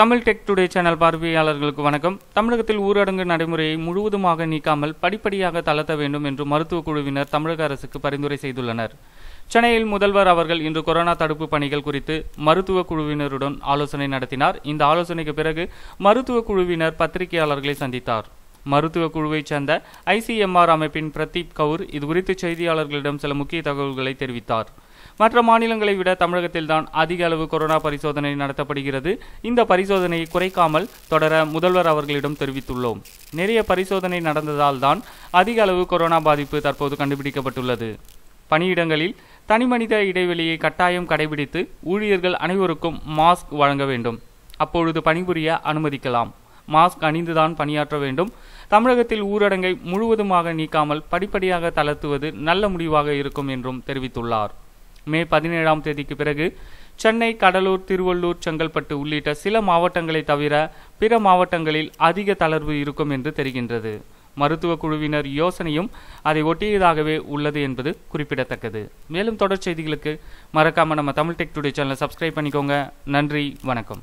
Tamil tech today channel பார்வையாளர்களுக்கு வணக்கம் தமிழகத்தில் ஊரடங்கு நடைமுறையை முழுவதுமாக நீக்காமல் படிப்படியாக தளர்த்த வேண்டும் என்று மருத்துவக் குழுவினர் தமிழக அரசுக்கு பரிந்துரை செய்துள்ளனர் சென்னையில் முதல்வர் அவர்கள் இன்று கொரோனா தடுப்பு பணிகள் குறித்து மருத்துவ குழுவினருடன் ஆலோசனை நடத்தினார் இந்த ஆலோசனைக்கு பிறகு மருத்துவ குழுவினர் பத்திரிகையாளர்களை சந்தித்தார் மருத்துவ குழுவைச் சேர்ந்த ஐசிஎம்ஆர் அமைப்பின் பிரதீப் கவுர் இதுகுறித்து செய்தியாளர்களிடம் சில முக்கிய தகவல்களை தெரிவித்தார் மற்ற மாநிலங்களை விட தமிழகத்தில்தான் அதிக அளவு கொரோனா பரிசோதனை நடத்தப்படுகிறது இந்த பரிசோதனையை குறைக்காமல் தொடர முதல்வர் அவர்களிடம் தெரிவித்துள்ளோம் நிறைய பரிசோதனை நடந்ததால் தான் அதிக அளவு கொரோனா பாதிப்பு தற்போது கண்டுபிடிக்கப்பட்டுள்ளது பணியிடங்களில் தனிமனித இடைவெளியை கட்டாயம் கடைபிடித்து ஊழியர்கள் அனைவருக்கும் மாஸ்க் வழங்க வேண்டும் அப்பொழுது பணிபுரிய அனுமதிக்கலாம் மாஸ்க் அணிந்துதான் பணியாற்ற வேண்டும் தமிழகத்தில் ஊரடங்கை முழுவதுமாக நீக்காமல் படிப்படியாக தளர்த்துவது நல்ல முடிவாக இருக்கும் என்றும் தெரிவித்துள்ளார் மே பதினேழாம் தேதிக்கு பிறகு சென்னை கடலூர் திருவள்ளூர் செங்கல்பட்டு உள்ளிட்ட சில மாவட்டங்களை தவிர பிற மாவட்டங்களில் அதிக தளர்வு இருக்கும் என்று தெரிகின்றது மருத்துவ குழுவினர் யோசனையும் அதை ஒட்டியதாகவே உள்ளது என்பது குறிப்பிடத்தக்கது மேலும் தொடர் செய்திகளுக்கு மறக்காமல் நம்ம தமிழ் டெக் டுடே சேனலை சப்ஸ்கிரைப் பண்ணிக்கோங்க நன்றி வணக்கம்